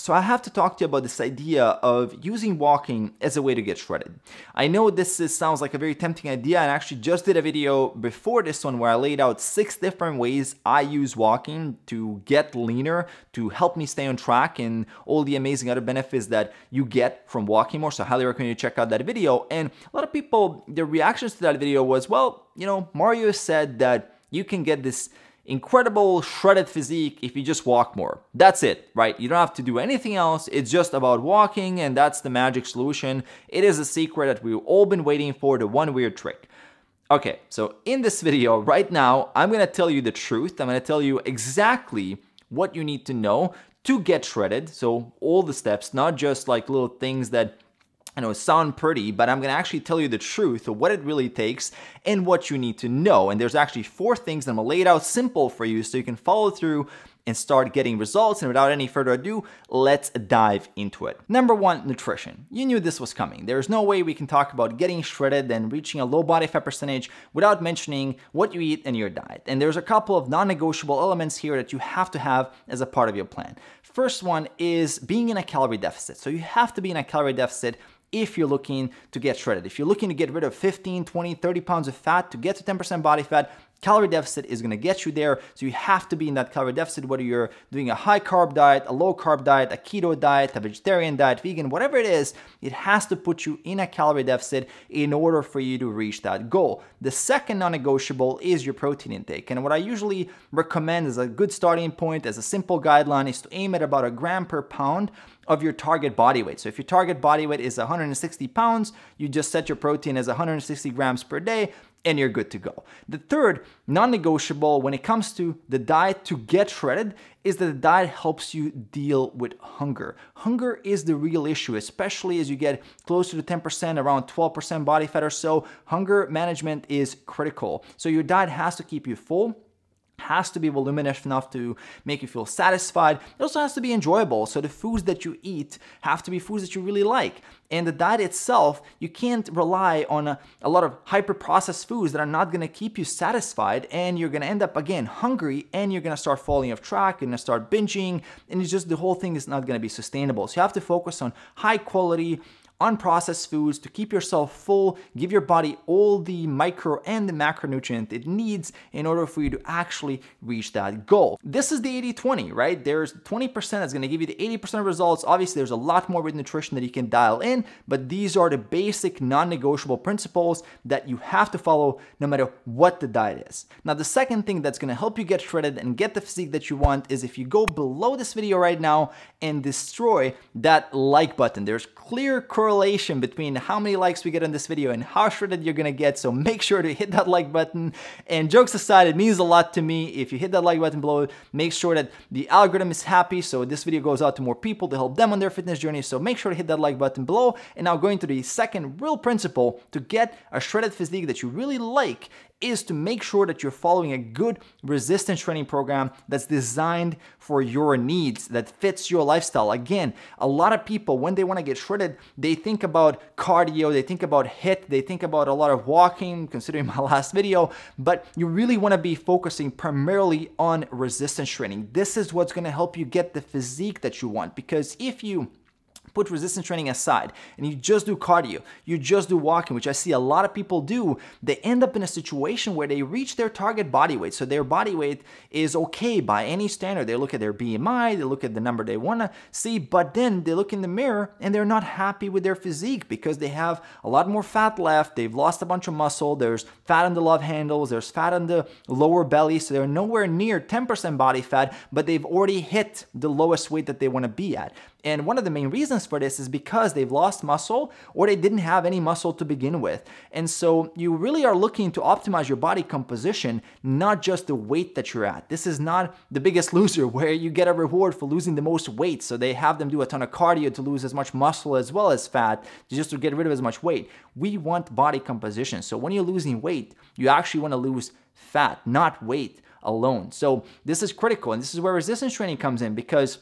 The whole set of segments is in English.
So I have to talk to you about this idea of using walking as a way to get shredded. I know this is, sounds like a very tempting idea and I actually just did a video before this one where I laid out six different ways I use walking to get leaner, to help me stay on track and all the amazing other benefits that you get from walking more. So I highly recommend you check out that video. And a lot of people, their reactions to that video was, well, you know, Mario said that you can get this incredible shredded physique if you just walk more. That's it, right? You don't have to do anything else. It's just about walking and that's the magic solution. It is a secret that we've all been waiting for, the one weird trick. Okay, so in this video right now, I'm gonna tell you the truth. I'm gonna tell you exactly what you need to know to get shredded. So all the steps, not just like little things that I know, sound pretty, but I'm gonna actually tell you the truth of what it really takes and what you need to know. And there's actually four things that I'm gonna lay it out simple for you so you can follow through and start getting results. And without any further ado, let's dive into it. Number one, nutrition. You knew this was coming. There's no way we can talk about getting shredded and reaching a low body fat percentage without mentioning what you eat and your diet. And there's a couple of non-negotiable elements here that you have to have as a part of your plan. First one is being in a calorie deficit. So you have to be in a calorie deficit if you're looking to get shredded. If you're looking to get rid of 15, 20, 30 pounds of fat to get to 10% body fat, Calorie deficit is gonna get you there, so you have to be in that calorie deficit, whether you're doing a high carb diet, a low carb diet, a keto diet, a vegetarian diet, vegan, whatever it is, it has to put you in a calorie deficit in order for you to reach that goal. The second non-negotiable is your protein intake, and what I usually recommend as a good starting point, as a simple guideline, is to aim at about a gram per pound of your target body weight. So if your target body weight is 160 pounds, you just set your protein as 160 grams per day, and you're good to go. The third non-negotiable when it comes to the diet to get shredded is that the diet helps you deal with hunger. Hunger is the real issue, especially as you get closer to 10%, around 12% body fat or so. Hunger management is critical. So your diet has to keep you full has to be voluminous enough to make you feel satisfied. It also has to be enjoyable. So the foods that you eat have to be foods that you really like. And the diet itself, you can't rely on a, a lot of hyper processed foods that are not gonna keep you satisfied. And you're gonna end up again hungry and you're gonna start falling off track, and start binging. And it's just the whole thing is not gonna be sustainable. So you have to focus on high quality, Unprocessed foods to keep yourself full, give your body all the micro and the macronutrient it needs in order for you to actually reach that goal. This is the 80-20, right? There's 20% that's gonna give you the 80% results. Obviously, there's a lot more with nutrition that you can dial in, but these are the basic non-negotiable principles that you have to follow no matter what the diet is. Now, the second thing that's gonna help you get shredded and get the physique that you want is if you go below this video right now and destroy that like button. There's clear correlation between how many likes we get on this video and how shredded you're gonna get, so make sure to hit that like button. And jokes aside, it means a lot to me. If you hit that like button below, make sure that the algorithm is happy so this video goes out to more people to help them on their fitness journey, so make sure to hit that like button below. And now going to the second real principle to get a shredded physique that you really like is to make sure that you're following a good resistance training program that's designed for your needs, that fits your lifestyle. Again, a lot of people, when they wanna get shredded, they think about cardio, they think about HIT, they think about a lot of walking, considering my last video, but you really wanna be focusing primarily on resistance training. This is what's gonna help you get the physique that you want because if you put resistance training aside and you just do cardio, you just do walking, which I see a lot of people do, they end up in a situation where they reach their target body weight. So their body weight is okay by any standard. They look at their BMI, they look at the number they want to see, but then they look in the mirror and they're not happy with their physique because they have a lot more fat left, they've lost a bunch of muscle, there's fat on the love handles, there's fat on the lower belly, so they're nowhere near 10% body fat, but they've already hit the lowest weight that they want to be at. And one of the main reasons for this is because they've lost muscle or they didn't have any muscle to begin with. And so you really are looking to optimize your body composition, not just the weight that you're at. This is not the biggest loser where you get a reward for losing the most weight. So they have them do a ton of cardio to lose as much muscle as well as fat, just to get rid of as much weight. We want body composition. So when you're losing weight, you actually want to lose fat, not weight alone. So this is critical. And this is where resistance training comes in because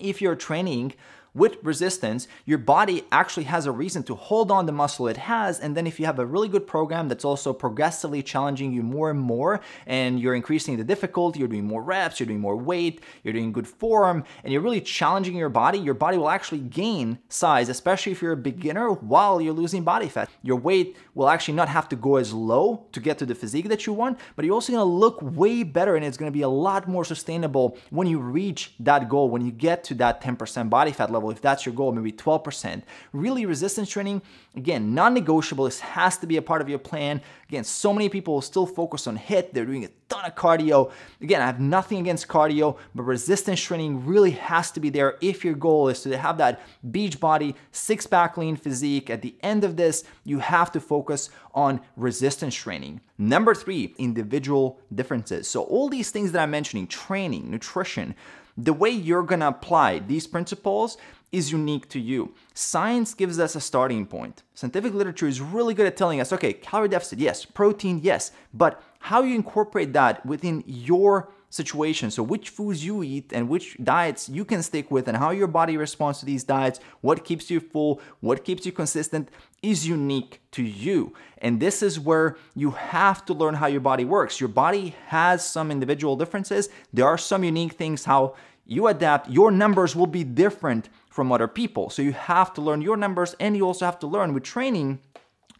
if you're training with resistance, your body actually has a reason to hold on the muscle it has. And then if you have a really good program that's also progressively challenging you more and more, and you're increasing the difficulty, you're doing more reps, you're doing more weight, you're doing good form, and you're really challenging your body, your body will actually gain size, especially if you're a beginner while you're losing body fat. Your weight will actually not have to go as low to get to the physique that you want, but you're also gonna look way better and it's gonna be a lot more sustainable when you reach that goal, when you get to that 10% body fat level if that's your goal, maybe 12%. Really, resistance training, again, non negotiable. This has to be a part of your plan. Again, so many people still focus on HIT, they're doing a ton of cardio. Again, I have nothing against cardio, but resistance training really has to be there if your goal is to have that beach body, six pack lean physique. At the end of this, you have to focus on resistance training. Number three, individual differences. So, all these things that I'm mentioning training, nutrition, the way you're gonna apply these principles is unique to you. Science gives us a starting point. Scientific literature is really good at telling us, okay, calorie deficit, yes, protein, yes, but how you incorporate that within your situation. So which foods you eat and which diets you can stick with and how your body responds to these diets, what keeps you full, what keeps you consistent is unique to you. And this is where you have to learn how your body works. Your body has some individual differences. There are some unique things how you adapt, your numbers will be different from other people. So you have to learn your numbers and you also have to learn with training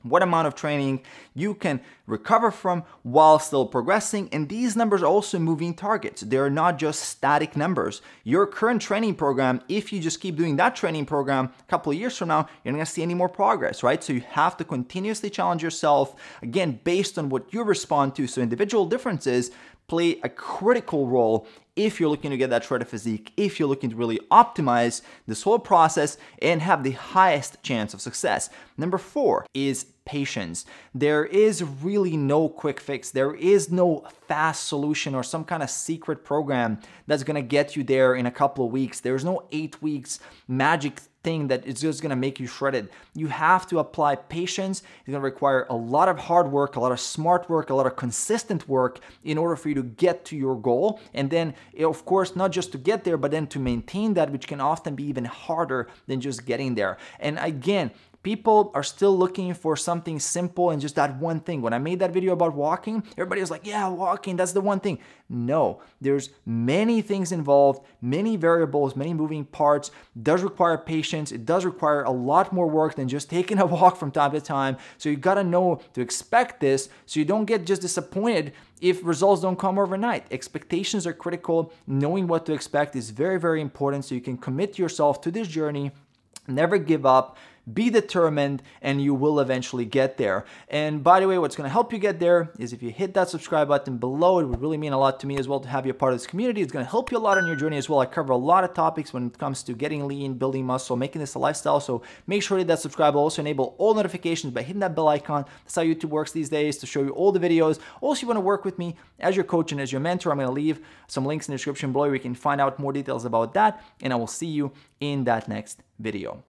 what amount of training you can recover from while still progressing. And these numbers are also moving targets. They're not just static numbers. Your current training program, if you just keep doing that training program a couple of years from now, you're not gonna see any more progress, right? So you have to continuously challenge yourself, again, based on what you respond to. So individual differences play a critical role if you're looking to get that shredded physique, if you're looking to really optimize this whole process and have the highest chance of success. Number four is patience. There is really no quick fix. There is no fast solution or some kind of secret program that's gonna get you there in a couple of weeks. There's no eight weeks magic thing that is just gonna make you shredded. You have to apply patience. It's gonna require a lot of hard work, a lot of smart work, a lot of consistent work in order for you to get to your goal. And then, of course, not just to get there, but then to maintain that, which can often be even harder than just getting there. And again, people are still looking for something simple and just that one thing. When I made that video about walking, everybody was like, yeah, walking, that's the one thing. No, there's many things involved, many variables, many moving parts. does require patience. It does require a lot more work than just taking a walk from time to time. So you gotta know to expect this so you don't get just disappointed if results don't come overnight. Expectations are critical. Knowing what to expect is very, very important so you can commit yourself to this journey, never give up, be determined and you will eventually get there. And by the way, what's going to help you get there is if you hit that subscribe button below, it would really mean a lot to me as well to have you a part of this community. It's going to help you a lot on your journey as well. I cover a lot of topics when it comes to getting lean, building muscle, making this a lifestyle. So make sure that subscribe will also enable all notifications by hitting that bell icon. That's how YouTube works these days to show you all the videos. Also, you want to work with me as your coach and as your mentor. I'm going to leave some links in the description below. You can find out more details about that. And I will see you in that next video.